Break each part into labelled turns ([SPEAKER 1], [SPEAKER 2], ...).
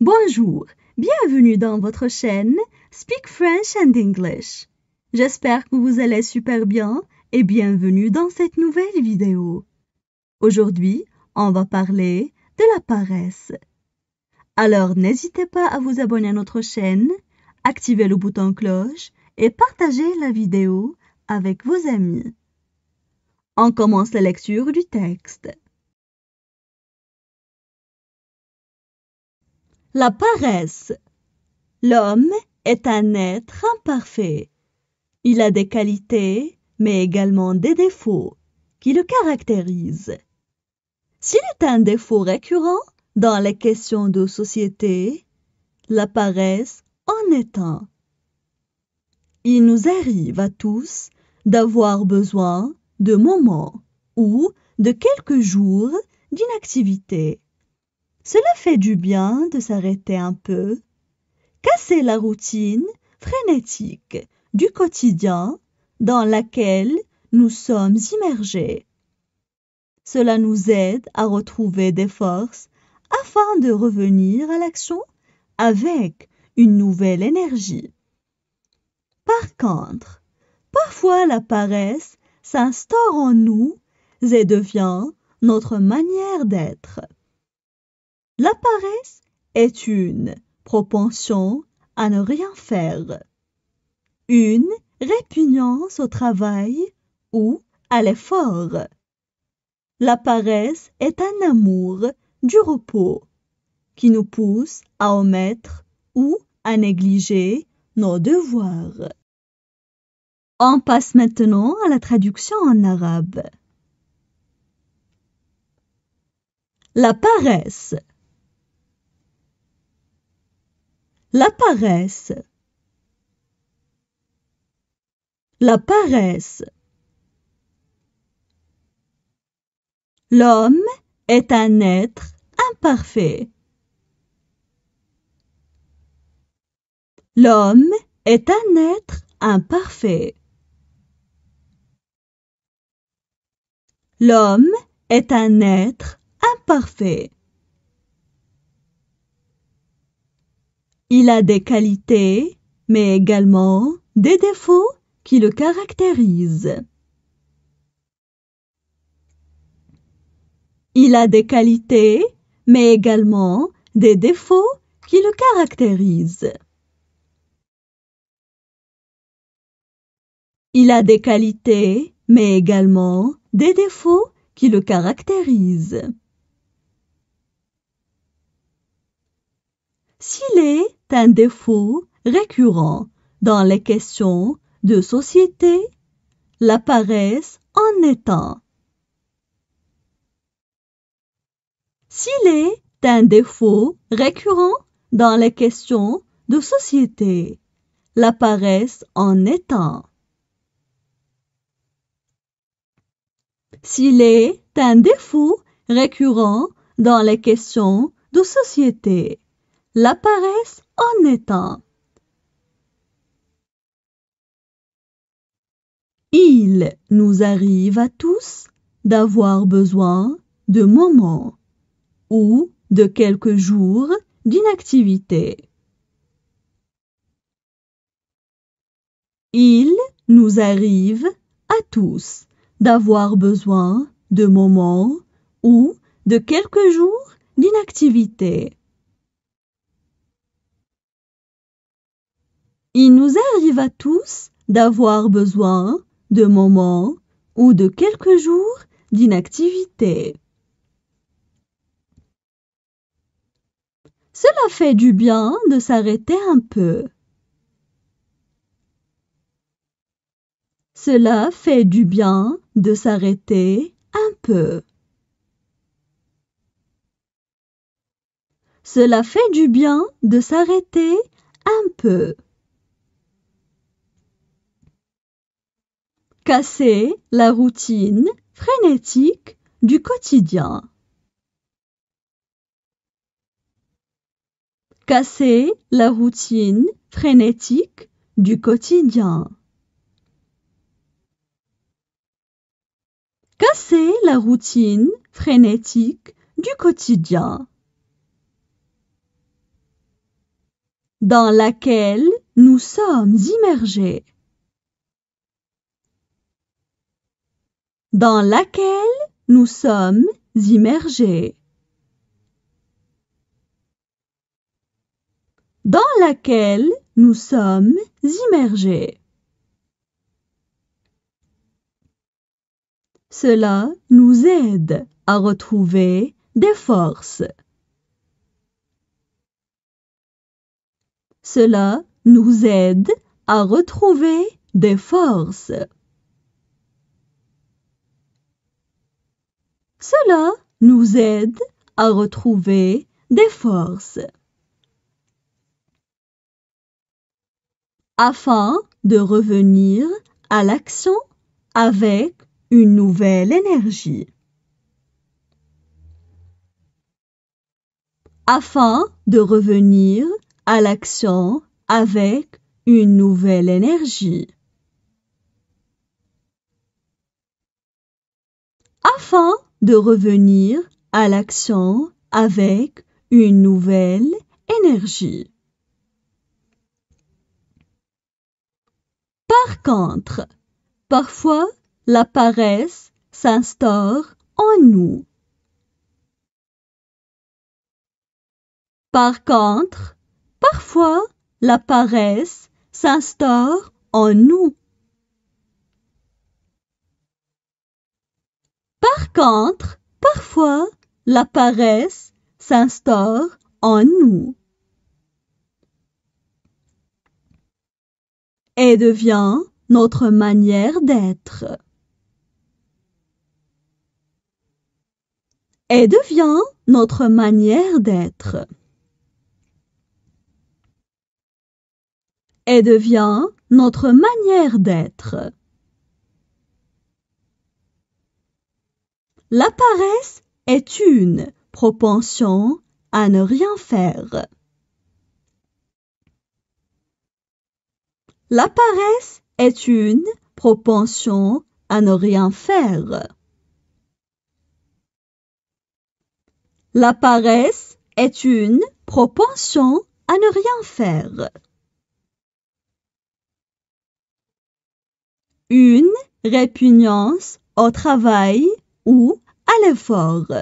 [SPEAKER 1] Bonjour, bienvenue dans votre chaîne Speak French and English. J'espère que vous allez super bien et bienvenue dans cette nouvelle vidéo. Aujourd'hui, on va parler de la paresse. Alors n'hésitez pas à vous abonner à notre chaîne, activer le bouton cloche et partager la vidéo avec vos amis. On commence la lecture du texte. La paresse. L'homme est un être imparfait. Il a des qualités, mais également des défauts, qui le caractérisent. S'il est un défaut récurrent dans les questions de société, la paresse en est un. Il nous arrive à tous d'avoir besoin de moments ou de quelques jours d'inactivité cela fait du bien de s'arrêter un peu, casser la routine frénétique du quotidien dans laquelle nous sommes immergés. Cela nous aide à retrouver des forces afin de revenir à l'action avec une nouvelle énergie. Par contre, parfois la paresse s'instaure en nous et devient notre manière d'être. La paresse est une propension à ne rien faire, une répugnance au travail ou à l'effort. La paresse est un amour du repos qui nous pousse à omettre ou à négliger nos devoirs. On passe maintenant à la traduction en arabe. La paresse La paresse. La paresse. L'homme est un être imparfait. L'homme est un être imparfait. L'homme est un être imparfait. Il a des qualités, mais également des défauts qui le caractérisent. Il a des qualités, mais également des défauts qui le caractérisent. Il a des qualités, mais également des défauts qui le caractérisent. s'il est un défaut récurrent dans les questions de société, la paresse en étant. S'il est un défaut récurrent dans les questions de société, la paresse en étant. S'il est un défaut récurrent dans les questions de société, la paresse en étant. Il nous arrive à tous d'avoir besoin de moments ou de quelques jours d'inactivité. Il nous arrive à tous d'avoir besoin de moments ou de quelques jours d'inactivité. Il nous arrive à tous d'avoir besoin de moments ou de quelques jours d'inactivité. Cela fait du bien de s'arrêter un peu. Cela fait du bien de s'arrêter un peu. Cela fait du bien de s'arrêter un peu. casser la routine frénétique du quotidien. Casser la routine frénétique du quotidien. Casser la routine frénétique du quotidien dans laquelle nous sommes immergés. dans laquelle nous sommes immergés. Dans laquelle nous sommes immergés. Cela nous aide à retrouver des forces. Cela nous aide à retrouver des forces. Cela nous aide à retrouver des forces. Afin de revenir à l'action avec une nouvelle énergie. Afin de revenir à l'action avec une nouvelle énergie. Afin de revenir à l'action avec une nouvelle énergie. Par contre, parfois la paresse s'instaure en nous. Par contre, parfois la paresse s'instaure en nous. Par contre, parfois, la paresse s'instaure en nous et devient notre manière d'être. et devient notre manière d'être. Et devient notre manière d'être. La paresse est une propension à ne rien faire. La paresse est une propension à ne rien faire. La paresse est une propension à ne rien faire. Une répugnance au travail ou à l'effort.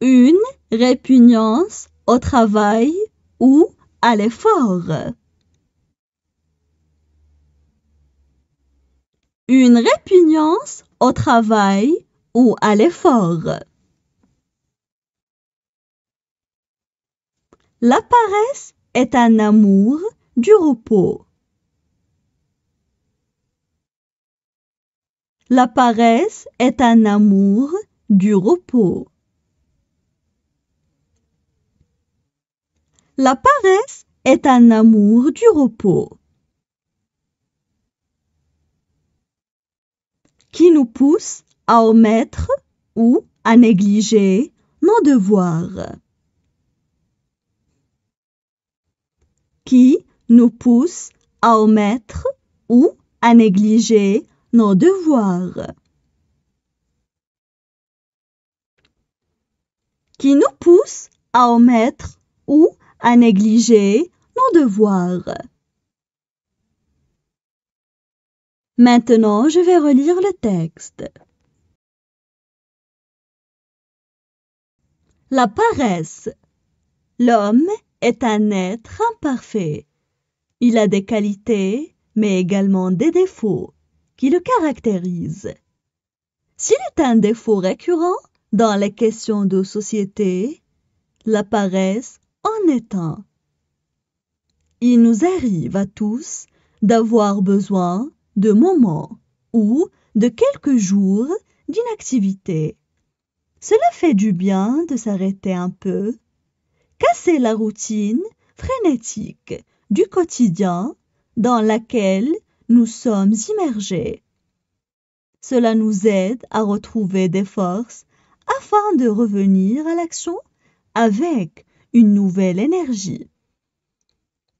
[SPEAKER 1] Une répugnance au travail ou à l'effort. Une répugnance au travail ou à l'effort. La paresse est un amour du repos. La paresse est un amour du repos. La paresse est un amour du repos qui nous pousse à omettre ou à négliger nos devoirs, qui nous pousse à omettre ou à négliger nos devoirs. Qui nous pousse à omettre ou à négliger nos devoirs. Maintenant, je vais relire le texte. La paresse. L'homme est un être imparfait. Il a des qualités, mais également des défauts qui le caractérise. S'il est un défaut récurrent dans les questions de société, la paresse en est un. Il nous arrive à tous d'avoir besoin de moments ou de quelques jours d'inactivité. Cela fait du bien de s'arrêter un peu, casser la routine frénétique du quotidien dans laquelle nous sommes immergés. Cela nous aide à retrouver des forces afin de revenir à l'action avec une nouvelle énergie.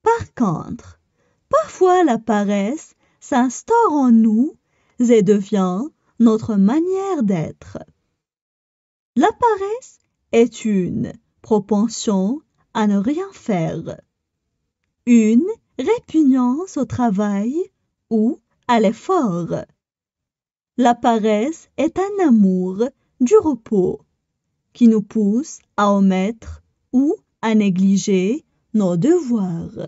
[SPEAKER 1] Par contre, parfois la paresse s'instaure en nous et devient notre manière d'être. La paresse est une propension à ne rien faire, une répugnance au travail ou à l'effort. La paresse est un amour du repos qui nous pousse à omettre ou à négliger nos devoirs.